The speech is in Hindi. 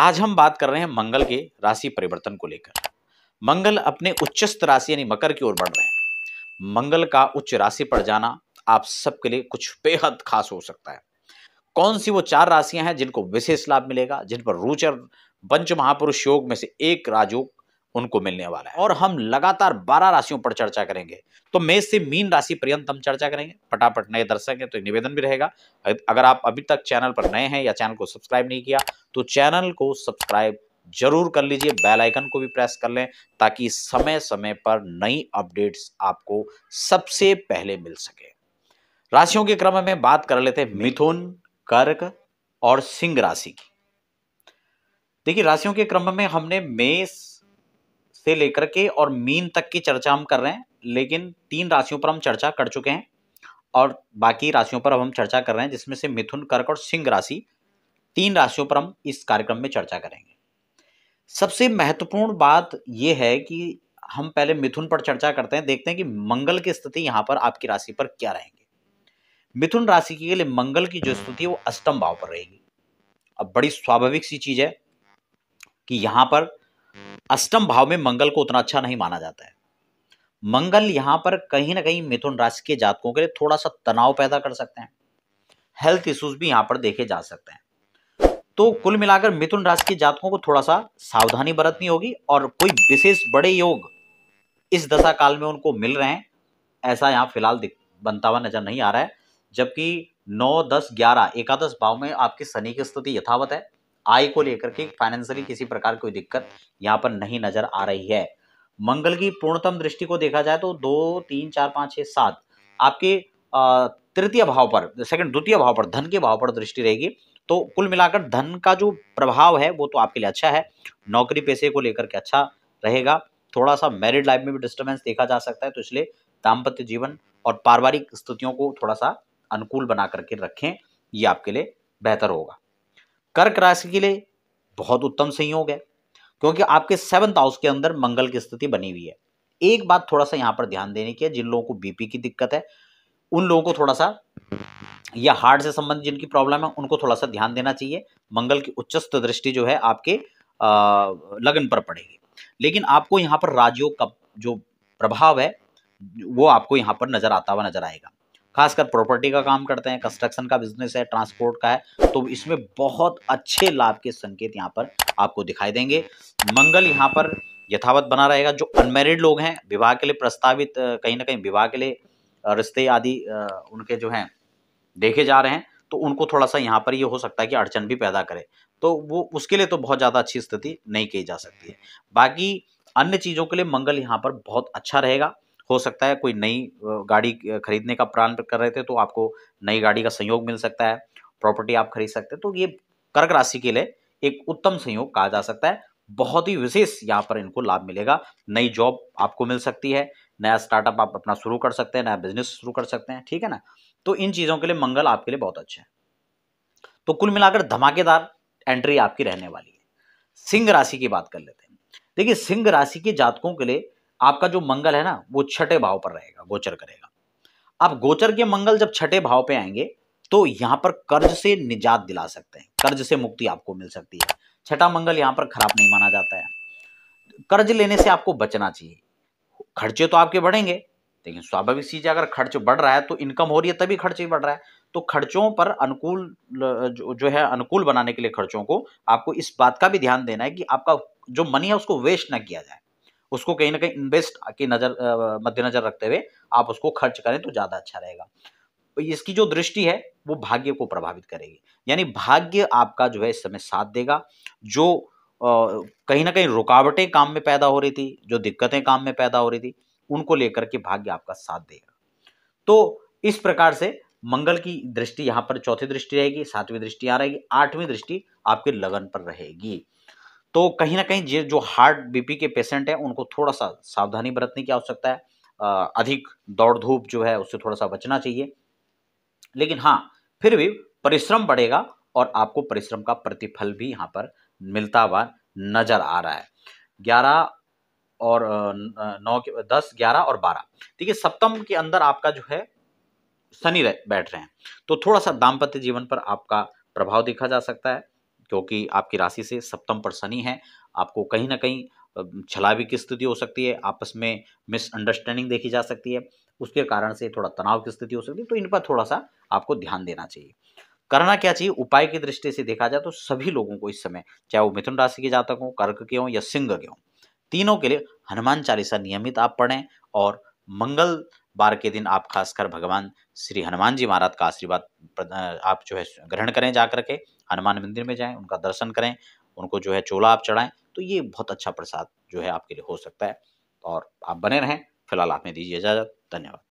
आज हम बात कर रहे हैं मंगल के राशि परिवर्तन को लेकर मंगल अपने उच्चस्त राशि यानी मकर की ओर बढ़ रहे हैं मंगल का उच्च राशि पर जाना आप सबके लिए कुछ बेहद खास हो सकता है कौन सी वो चार राशियां हैं जिनको विशेष लाभ मिलेगा जिन पर रुचर पंच महापुरुष योग में से एक राजयोग उनको मिलने वाला है और हम लगातार बारह राशियों पर चर्चा करेंगे तो मेष से मीन राशि पर्यंत हम चर्चा करेंगे फटाफट नए दर्शक हैं तो एक निवेदन भी रहेगा अगर आप अभी तक चैनल पर नए हैं या चैनल को सब्सक्राइब नहीं किया तो चैनल को सब्सक्राइब जरूर कर लीजिए बेल आइकन को भी प्रेस कर लें ताकि समय समय पर नई अपडेट्स आपको सबसे पहले मिल सके राशियों के क्रम में बात कर लेते हैं मिथुन कर्क और सिंह राशि की देखिए राशियों के क्रम में हमने मेष से लेकर के और मीन तक की चर्चा हम कर रहे हैं लेकिन तीन राशियों पर हम चर्चा कर चुके हैं और बाकी राशियों पर अब हम चर्चा कर रहे हैं जिसमें से मिथुन कर्क और सिंह राशि तीन राशियों पर हम इस कार्यक्रम में चर्चा करेंगे सबसे महत्वपूर्ण बात यह है कि हम पहले मिथुन पर चर्चा करते हैं देखते हैं कि मंगल की स्थिति यहाँ पर आपकी राशि पर क्या रहेंगे मिथुन राशि के लिए मंगल की जो स्थिति है वो अष्टम भाव पर रहेगी अब बड़ी स्वाभाविक सी चीज है कि यहाँ पर अष्टम भाव में मंगल को उतना अच्छा नहीं माना जाता है मंगल यहाँ पर कहीं ना कहीं मिथुन राशि के जातकों के लिए थोड़ा सा तनाव पैदा कर सकते हैं हेल्थ इश्यूज भी यहाँ पर देखे जा सकते हैं तो कुल मिलाकर मिथुन राशि के जातकों को थोड़ा सा सावधानी बरतनी होगी और कोई विशेष बड़े योग इस दशा काल में उनको मिल रहे हैं ऐसा यहाँ फिलहाल बनता हुआ नजर नहीं आ रहा है जबकि नौ दस ग्यारह एकादश भाव में आपकी शनि की स्थिति यथावत है आय को लेकर के फाइनेंशियली किसी प्रकार की दिक्कत यहाँ पर नहीं नजर आ रही है मंगल की पूर्णतम दृष्टि को देखा जाए तो दो तीन चार पाँच छः सात आपके तृतीय भाव पर सेकंड द्वितीय भाव पर धन के भाव पर दृष्टि रहेगी तो कुल मिलाकर धन का जो प्रभाव है वो तो आपके लिए अच्छा है नौकरी पैसे को लेकर के अच्छा रहेगा थोड़ा सा मैरिड लाइफ में भी डिस्टर्बेंस देखा जा सकता है तो इसलिए दाम्पत्य जीवन और पारिवारिक स्थितियों को थोड़ा सा अनुकूल बना करके रखें ये आपके लिए बेहतर होगा कर्क राशि के लिए बहुत उत्तम संयोग है क्योंकि आपके सेवंथ हाउस के अंदर मंगल की स्थिति बनी हुई है एक बात थोड़ा सा यहाँ पर ध्यान देने की है जिन लोगों को बीपी की दिक्कत है उन लोगों को थोड़ा सा या हार्ट से संबंधित जिनकी प्रॉब्लम है उनको थोड़ा सा ध्यान देना चाहिए मंगल की उच्चस्त दृष्टि जो है आपके लगन पर पड़ेगी लेकिन आपको यहाँ पर राजयोग का जो प्रभाव है वो आपको यहाँ पर नजर आता हुआ नजर आएगा खासकर प्रॉपर्टी का काम करते हैं कंस्ट्रक्शन का बिजनेस है ट्रांसपोर्ट का है तो इसमें बहुत अच्छे लाभ के संकेत यहाँ पर आपको दिखाई देंगे मंगल यहाँ पर यथावत बना रहेगा जो अनमेरिड लोग हैं विवाह के लिए प्रस्तावित कहीं ना कहीं विवाह के लिए रिश्ते आदि उनके जो हैं देखे जा रहे हैं तो उनको थोड़ा सा यहाँ पर ये यह हो सकता है कि अड़चन भी पैदा करे तो वो उसके लिए तो बहुत ज़्यादा अच्छी स्थिति नहीं की जा सकती है बाकी अन्य चीज़ों के लिए मंगल यहाँ पर बहुत अच्छा रहेगा हो सकता है कोई नई गाड़ी खरीदने का प्लान कर रहे थे तो आपको नई गाड़ी का संयोग मिल सकता है प्रॉपर्टी आप खरीद सकते हैं तो ये कर्क राशि के लिए एक उत्तम संयोग कहा जा सकता है बहुत ही विशेष यहाँ पर इनको लाभ मिलेगा नई जॉब आपको मिल सकती है नया स्टार्टअप आप अपना शुरू कर सकते हैं नया बिजनेस शुरू कर सकते हैं ठीक है ना तो इन चीज़ों के लिए मंगल आपके लिए बहुत अच्छा है तो कुल मिलाकर धमाकेदार एंट्री आपकी रहने वाली है सिंह राशि की बात कर लेते हैं देखिए सिंह राशि के जातकों के लिए आपका जो मंगल है ना वो छठे भाव पर रहेगा गोचर करेगा अब गोचर के मंगल जब छठे भाव पे आएंगे तो यहाँ पर कर्ज से निजात दिला सकते हैं कर्ज से मुक्ति आपको मिल सकती है छठा मंगल यहाँ पर खराब नहीं माना जाता है कर्ज लेने से आपको बचना चाहिए खर्चे तो आपके बढ़ेंगे लेकिन स्वाभाविक चीज अगर खर्च बढ़ रहा है तो इनकम हो रही है तभी खर्च ही बढ़ रहा है तो खर्चों पर अनुकूल जो है अनुकूल बनाने के लिए खर्चों को आपको इस बात का भी ध्यान देना है कि आपका जो मनी है उसको वेस्ट ना किया जाए उसको कहीं ना कहीं इन्वेस्ट की नज़र मद्देनज़र रखते हुए आप उसको खर्च करें तो ज़्यादा अच्छा रहेगा तो इसकी जो दृष्टि है वो भाग्य को प्रभावित करेगी यानी भाग्य आपका जो है इस समय साथ देगा जो कहीं ना कहीं रुकावटें काम में पैदा हो रही थी जो दिक्कतें काम में पैदा हो रही थी उनको लेकर के भाग्य आपका साथ देगा तो इस प्रकार से मंगल की दृष्टि यहाँ पर चौथी दृष्टि रहेगी सातवीं दृष्टि यहाँ रहेगी आठवीं दृष्टि आपके लगन पर रहेगी तो कहीं ना कहीं जो हार्ट बीपी के पेशेंट हैं उनको थोड़ा सा सावधानी बरतने की आवश्यकता है अधिक दौड़ धूप जो है उससे थोड़ा सा बचना चाहिए लेकिन हाँ फिर भी परिश्रम बढ़ेगा और आपको परिश्रम का प्रतिफल भी यहाँ पर मिलता हुआ नजर आ रहा है ग्यारह और नौ के दस ग्यारह और बारह देखिए सप्तम के अंदर आपका जो है शनि बैठ रहे हैं तो थोड़ा सा दाम्पत्य जीवन पर आपका प्रभाव देखा जा सकता है क्योंकि आपकी राशि से सप्तम पर शनि है आपको कहीं ना कहीं छलावी की स्थिति हो सकती है आपस में मिसअंडरस्टैंडिंग देखी जा सकती है उसके कारण से थोड़ा तनाव की स्थिति हो सकती है तो इन पर थोड़ा सा आपको ध्यान देना चाहिए करना क्या चाहिए उपाय की दृष्टि से देखा जाए तो सभी लोगों को इस समय चाहे वो मिथुन राशि के जातक हों कर्क के हों या सिंह के हों तीनों के लिए हनुमान चालीसा नियमित आप पढ़ें और मंगल बार के दिन आप खासकर भगवान श्री हनुमान जी महाराज का आशीर्वाद आप जो है ग्रहण करें जा करके हनुमान मंदिर में जाएं उनका दर्शन करें उनको जो है चोला आप चढ़ाएं तो ये बहुत अच्छा प्रसाद जो है आपके लिए हो सकता है और आप बने रहें फिलहाल आप में दीजिए इजाज़त धन्यवाद